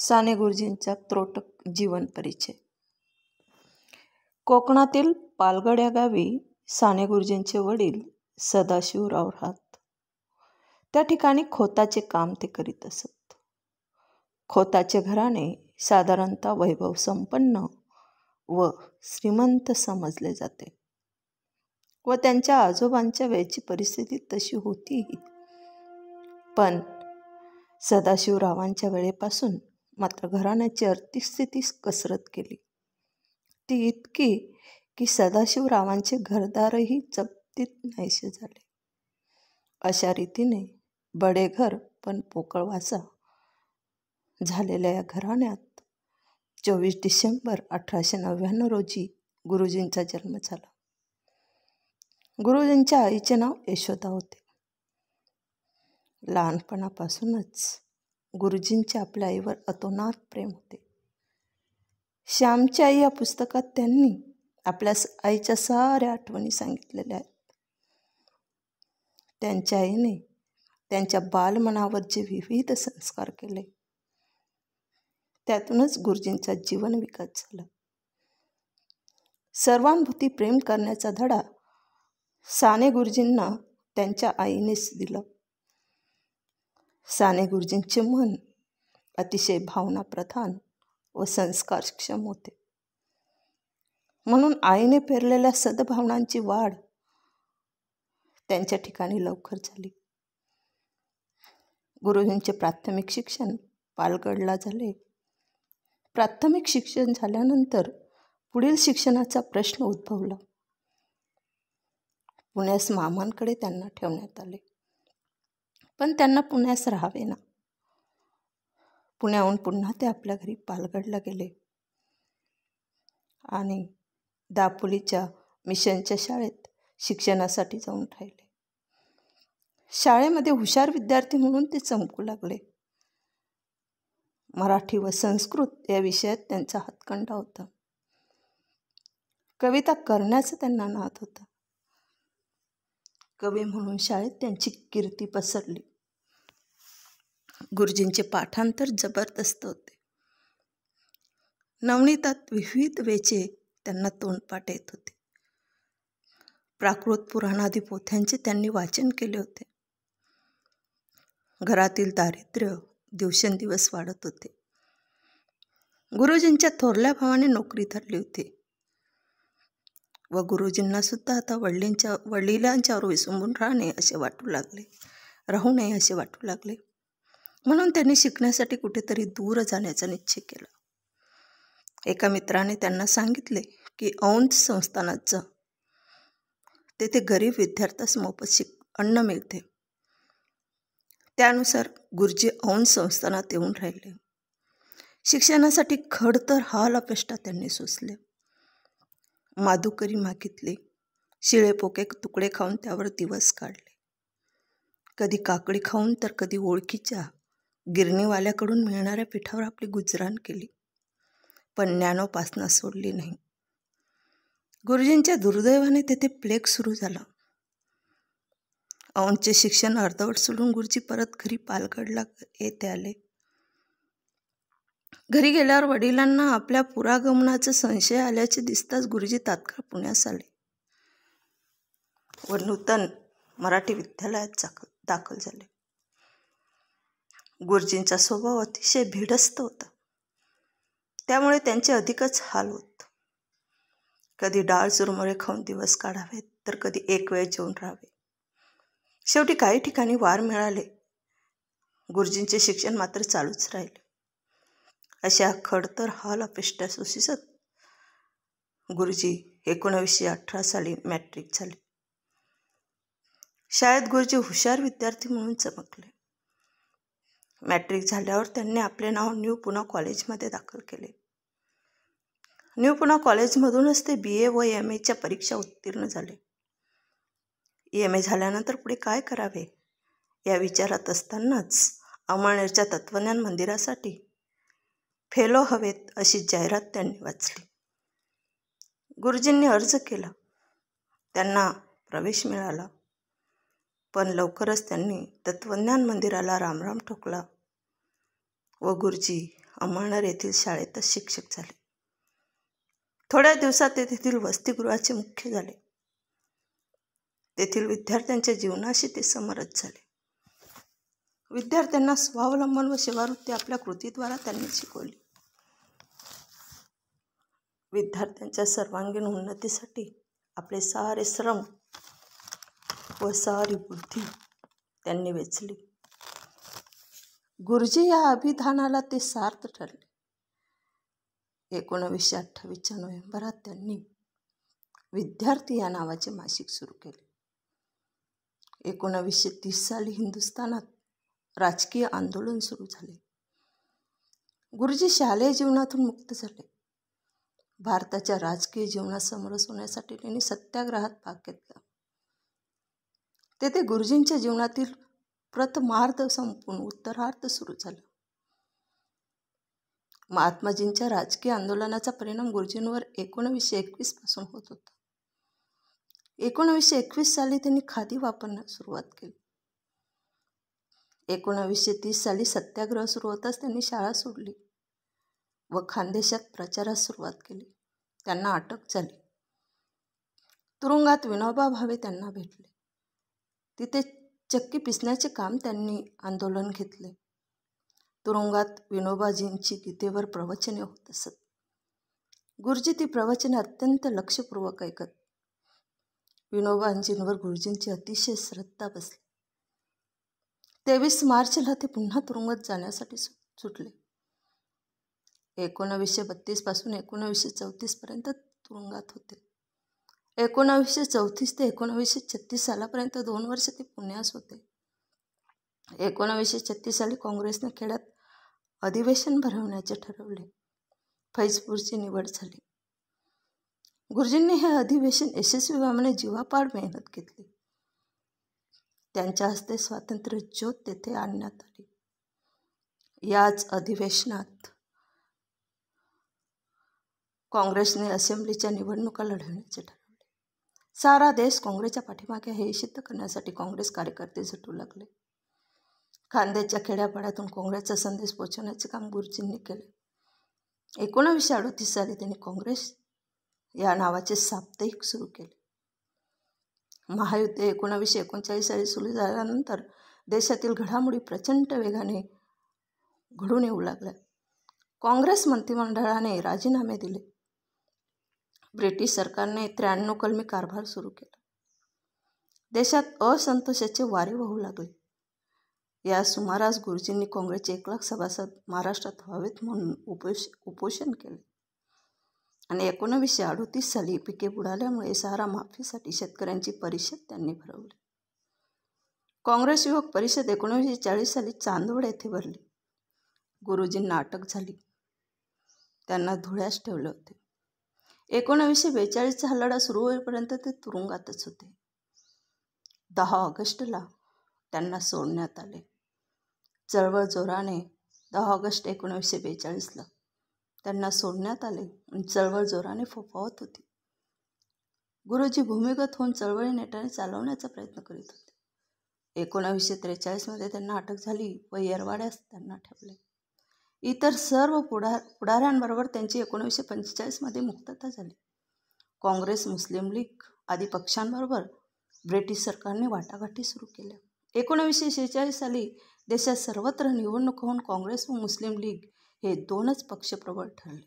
साने गुरुजींचा त्रोटक जीवन परिचय कोकणातील पालगड या गावी साने गुरुजींचे वडील सदाशिवराव राहत त्या ठिकाणी खोताचे काम ते करीत असत खोताचे घराणे साधारणतः वैभव संपन्न व श्रीमंत समजले जाते व त्यांच्या आजोबांच्या वेळची परिस्थिती तशी होती पण सदाशिवरावांच्या वेळेपासून मात्र घराण्याची अर्थिक स्थिती कसरत केली ती इतकी की सदाशिवरावांचे घरदारही जप्तीत नाहीसे झाले अशा रीतीने बडे घर पण पोकळवासा झालेल्या या घराण्यात चोवीस डिसेंबर अठराशे नव्याण्णव रोजी गुरुजींचा जन्म झाला गुरुजींच्या आईचे नाव यशोदा होते लहानपणापासूनच गुरुजींचे आपल्या आईवर अतोनात प्रेम होते श्यामच्या आई या पुस्तकात त्यांनी आपल्या आईच्या साऱ्या आठवणी सांगितलेल्या आहेत त्यांच्या आईने त्यांच्या बालमनावर जे विविध संस्कार केले त्यातूनच गुरुजींचा जीवन विकास झाला सर्वानुभूती प्रेम करण्याचा धडा साने गुरुजींना त्यांच्या आईनेच दिला साने गुरुजींचे मन अतिशय भावनाप्रधान व संस्कारक्षम होते म्हणून आईने पेरलेल्या सद्भावनांची वाढ त्यांच्या ठिकाणी लवकर झाली गुरुजींचे प्राथमिक शिक्षण पालगडला झाले प्राथमिक शिक्षण झाल्यानंतर पुढील शिक्षणाचा प्रश्न उद्भवला पुण्यास मामांकडे त्यांना ठेवण्यात आले पण त्यांना पुण्यास राहावे ना पुण्याहून पुन्हा ते आपल्या घरी पालगडला गेले आणि दापोलीच्या मिशनच्या शाळेत शिक्षणासाठी जाऊन राहिले शाळेमध्ये हुशार विद्यार्थी म्हणून ते चमकू लागले मराठी व संस्कृत या विषयात त्यांचा हातखंडा होता कविता करण्याचं त्यांना नाद होता कवी म्हणून शाळेत त्यांची कीर्ती पसरली गुरुजींचे पाठांतर जबरदस्त होते नवनीतात विविध वेचे त्यांना तोंडपाठ येत होते प्राकृत पुराणादी पोथ्यांचे त्यांनी वाचन केले होते घरातील दारिद्र्य दिवसेंदिवस वाढत होते गुरुजींच्या थोरल्या भावाने नोकरी धरली होती व गुरुजींना सुद्धा आता वडिलांच्या वडिलांच्यावर विसंबून राहणे असे वाटू लागले राहू नये असे वाटू लागले म्हणून त्यांनी शिकण्यासाठी कुठेतरी दूर जाण्याचा निश्चय केला एका मित्राने त्यांना सांगितले की औंध संस्थानात जा तेथे गरीब विद्यार्थ्यास मोफत शिक अन्न मिळते त्यानुसार गुरुजी औंध संस्थानात येऊन राहिले शिक्षणासाठी खडतर हाल अपेष्टा त्यांनी सुचले माधुकरी मागितली शिळेपोके तुकडे खाऊन त्यावर दिवस काढले कधी काकडी खाऊन तर कधी ओळखीच्या गिरणीवाल्याकडून मिळणाऱ्या पिठावर आपली गुजराण केली पण ज्ञानोपासना सोडली नाही गुरुजींच्या दुर्दैवाने तेथे प्लेग सुरू झाला औंधचे शिक्षण अर्धवट सोडून गुरुजी परत घरी पालगडला येते आले घरी गेल्यावर वडिलांना आपल्या पुरागमनाचा संशय आल्याचे दिसताच गुरुजी तात्काळ पुण्यास आले व नूतन मराठी विद्यालयात दाखल झाले गुरुजींचा स्वभाव अतिशय भिडस्त होता त्यामुळे त्यांचे अधिकच हाल होत कधी डाळ चुरमुरे खाऊन दिवस काढावेत तर कधी एक वेळ जेवून राहावे शेवटी काही ठिकाणी वार मिळाले गुरुजींचे शिक्षण मात्र चालूच राहिले अशा खडतर हाल अपेष्टा सुशिसत गुरुजी एकोणावीसशे अठरा साली मॅट्रिक झाले शाळेत गुरुजी हुशार विद्यार्थी म्हणून चमकले मॅट्रिक झाल्यावर त्यांनी आपले नाव न्यू पुना कॉलेजमध्ये दाखल केले न्यू पुना कॉलेजमधूनच ते बी ए व एम एच्या परीक्षा उत्तीर्ण झाले एम ए झाल्यानंतर पुढे काय करावे या विचारात असतानाच अमळनेरच्या तत्वज्ञान मंदिरासाठी फेलो हवेत अशी जाहिरात त्यांनी वाचली गुरुजींनी अर्ज केला त्यांना प्रवेश मिळाला पण लवकरच त्यांनी तत्वज्ञान मंदिराला रामराम ठोकला व गुरुजी अंमळणार येथील शाळेतच शिक्षक झाले थोड्या दिवसात ते तेथील वसतिगृहाचे मुख्य झाले तेथील विद्यार्थ्यांच्या जीवनाशी ते समरस झाले विद्यार्थ्यांना स्वावलंबन व सेवावृत्ती आपल्या कृतीद्वारा त्यांनी शिकवली विद्यार्थ्यांच्या सर्वांगीण उन्नतीसाठी आपले सारे श्रम व सारी बुद्धी त्यांनी वेचली गुरुजी या अभिधानाला ते सार्थ ठरले एकोणावीसशे अठ्ठावीसच्या नोव्हेंबरात त्यांनी विद्यार्थी या नावाचे मासिक सुरू केले एकोणावीसशे तीस साली हिंदुस्थानात राजकीय आंदोलन सुरू झाले गुरुजी शालेय जीवनातून मुक्त झाले भारताच्या राजकीय जीवनात समरस होण्यासाठी त्यांनी सत्याग्रहात भाग घेतला तेथे गुरुजींच्या जीवनातील प्रथमार्ध संपून उत्तरार्थ सुरू झाला महात्माजींच्या राजकीय आंदोलनाचा परिणाम गुरुजींवर एकोणवीसशे एकवीस पासून होत होता एकोणवीसशे एकवीस साली त्यांनी खादी वापरण्यास सुरुवात केली एकोणावीसशे तीस साली सत्याग्रह सुरू होताच त्यांनी शाळा सोडली व खानदेशात प्रचारास सुरुवात केली त्यांना अटक झाली तुरुंगात विनोबा भावे त्यांना भेटले तिथे चक्की पिसण्याचे काम त्यांनी आंदोलन घेतले तुरुंगात विनोबाजींची गीतेवर प्रवचने होत असत गुरुजी ती प्रवचने अत्यंत लक्षपूर्वक ऐकत विनोबांजींवर गुरुजींची अतिशय श्रद्धा बसली तेवीस मार्चला ते पुन्हा तुरुंगात जाण्यासाठी सुटले एकोणावीसशे बत्तीसपासून एकोणावीसशे चौतीसपर्यंत तुरुंगात होते एकोणावीसशे चौतीस ते एकोणावीसशे छत्तीस सालापर्यंत दोन वर्ष ते पुण्यास होते एकोणावीसशे छत्तीस साली काँग्रेसने खेड्यात अधिवेशन भरवण्याचे ठरवले फैजपूरची निवड झाली गुरुजींनी हे अधिवेशन यशस्वी यशस्वीभावाने जीवापाड मेहनत घेतली त्यांच्या हस्ते स्वातंत्र्य ज्योत तेथे आणण्यात आली याच अधिवेशनात काँग्रेसने असेंब्लीच्या निवडणुका लढवण्याचे ठरवले सारा देश काँग्रेसच्या पाठीमागे हे सिद्ध करण्यासाठी काँग्रेस कार्यकर्ते झटू लागले खांद्याच्या खेड्यापाड्यातून काँग्रेसचा संदेश पोचवण्याचे काम गुरुजींनी केले एकोणावीसशे अडतीस साली त्यांनी काँग्रेस या नावाचे साप्ताहिक सुरू केले महायुद्ध एकोणावीसशे एकोणचाळीस साली सुरू झाल्यानंतर देशातील घडामोडी प्रचंड वेगाने घडून येऊ लागल्या काँग्रेस मंत्रिमंडळाने राजीनामे दिले ब्रिटिश सरकारने त्र्याण्णव कलमी कारभार सुरू केला देशात असंतोषाचे वारे वाहू लागले या सुमारास गुरुजींनी काँग्रेसचे एक लाख सभासद महाराष्ट्रात व्हावेत म्हणून उपोष उपोषण केले आणि एकोणावीसशे अडोतीस साली पिके बुडाल्यामुळे सहारा माफीसाठी शेतकऱ्यांची परिषद त्यांनी भरवली काँग्रेस युवक परिषद एकोणीसशे चाळीस साली चांदवड येथे भरली गुरुजींना अटक झाली त्यांना धुळ्यास ठेवले होते एकोणावीसशे बेचाळीसचा हा लढा सुरू होईपर्यंत ते तुरुंगातच होते दहा ऑगस्टला त्यांना सोडण्यात आले चळवळ जोराने दहा ऑगस्ट एकोणावीसशे बेचाळीसला त्यांना सोडण्यात आले चळवळ जोराने फोफावत होती गुरुजी भूमिगत होऊन चळवळी नेटाने चालवण्याचा प्रयत्न करीत होते एकोणावीसशे त्रेचाळीसमध्ये त्यांना अटक झाली व येरवाड्यास त्यांना ठेवले इतर सर्व पुढा पुढाऱ्यांबरोबर त्यांची एकोणीसशे पंचेचाळीसमध्ये मुक्तता झाली काँग्रेस मुस्लिम लीग आदी पक्षांबरोबर ब्रिटिश सरकारने वाटाघाटी सुरू केल्या एकोणीसशे शेहेचाळीस साली देशात सर्वत्र निवडणूक होऊन काँग्रेस व मुस्लिम लीग हे दोनच पक्ष प्रबळ ठरले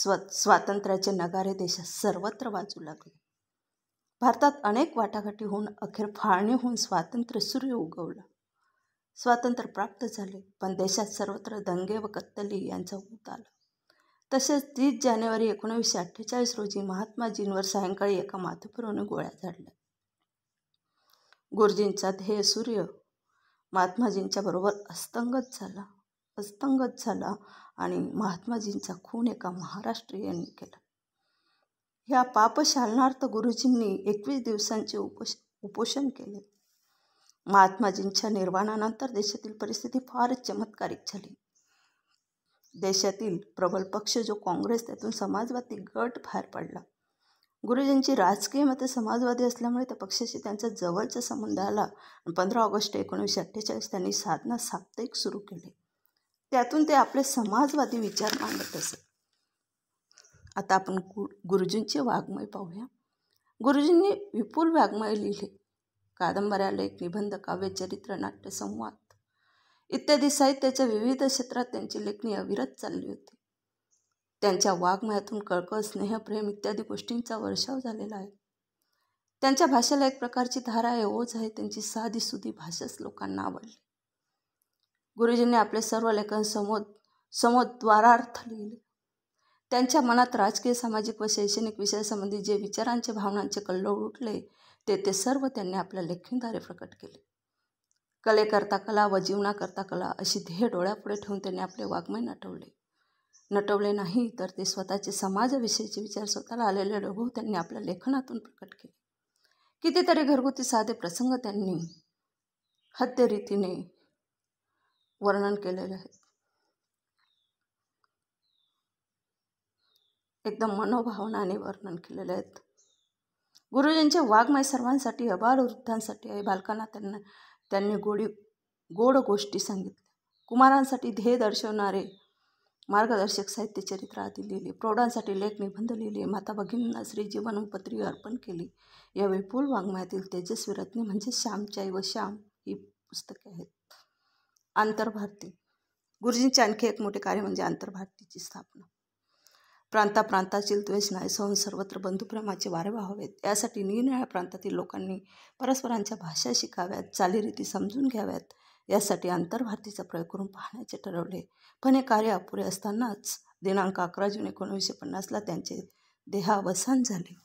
स्व स्वातंत्र्याचे नगारे देशात सर्वत्र वाजू लागले भारतात अनेक वाटाघाटी होऊन अखेर फाळणी होऊन स्वातंत्र्य सूर्य उगवलं स्वातंत्र्य प्राप्त झाले पण देशात सर्वत्र दंगे व कत्तली यांचा होत आला तसेच तीस जानेवारी एकोणीसशे अठ्ठेचाळीस रोजी महात्माजींवर सायंकाळी एका माथेफिरून गोळ्या झाडल्या गुरुजींचा ध्येय सूर्य महात्माजींच्या बरोबर अस्तंगत झाला अस्तंगत झाला आणि महात्माजींचा खून एका महाराष्ट्रीयांनी केला ह्या पापशालनार्थ गुरुजींनी एकवीस दिवसांचे उपोष उपोषण केले महात्माजींच्या निर्वाणानंतर देशातील परिस्थिती फारच चमत्कारिक झाली देशातील प्रबल पक्ष जो काँग्रेस त्यातून समाजवादी गट बाहेर पडला गुरुजींची राजकीय मते समाजवादी असल्यामुळे त्या पक्षाशी त्यांचा जवळचा संबंध आला पंधरा ऑगस्ट एकोणीसशे अठ्ठेचाळीस त्यांनी साधना साप्ताहिक सुरू केले त्यातून ते आपले समाजवादी विचार मांडत असत आता आपण गुरुजींचे वाङ्मय पाहूया गुरुजींनी विपुल वाङ्मय लिहिले कादंबऱ्या लेख निबंध काव्यचरित्र नाट्यसंवाद इत्यादी साहित्याच्या विविध क्षेत्रात त्यांची लेखणी अविरत चालली होती त्यांच्या वाङ्मयातून कळकळ स्नेहप्रेम इत्यादी गोष्टींचा वर्षाव झालेला आहे त्यांच्या भाषेला एक प्रकारची धारा आहे ओझ आहे त्यांची साधी सुधी भाषाच लोकांना आवडली गुरुजींनी आपले सर्व लेखन समोद द्वारार्थ लिहिले त्यांच्या मनात राजकीय सामाजिक व शैक्षणिक विषयासंबंधी जे विचारांचे भावनांचे कल्लोळ उठले ते ते सर्व त्यांनी आपल्या लेखणीद्वारे प्रकट केले कलेकरता कला व जीवनाकरता कला अशी ध्येय डोळ्यापुढे ठेवून त्यांनी आपले वाङ्मय नटवले नटवले नाही तर ते स्वतःचे समाजाविषयीचे विचार स्वतःला आलेले अनुभव त्यांनी आपल्या लेखनातून प्रकट केले कितीतरी घरगुती साधे प्रसंग त्यांनी हत्यरीतीने वर्णन केलेले आहेत एकदम मनोभावनाने वर्णन केलेले आहेत गुरुजींचे वाङ्मय सर्वांसाठी अबाल वृद्धांसाठी आहे बालकांना त्यांना त्यांनी गोडी गोड गोष्टी सांगितल्या कुमारांसाठी ध्येय दर्शवणारे मार्गदर्शक साहित्य चरित्र आधी लिहिले प्रौढांसाठी लेख निबंध लिहिले माता भगिनींना श्री जीवनपत्री अर्पण केली या विपुल वाङ्मयातील तेजस्वी रत्ने म्हणजे श्यामचाई व श्याम ही पुस्तके आहेत आंतरभारती गुरुजींचे आणखी एक मोठे कार्य म्हणजे आंतरभारतीची स्थापना प्रांताप्रांतातील द्वेष नाहीसहून सर्वत्र बंधुप्रेमाचे वारे व्हावेत यासाठी निरनिळ्या प्रांतातील लोकांनी परस्परांच्या भाषा शिकाव्यात चालीरीती समजून घ्याव्यात यासाठी आंतरभारतीचा प्रयोग करून पाहण्याचे ठरवले पण हे कार्य अपुरे असतानाच दिनांक अकरा जून एकोणीसशे पन्नासला त्यांचे देहावसान झाले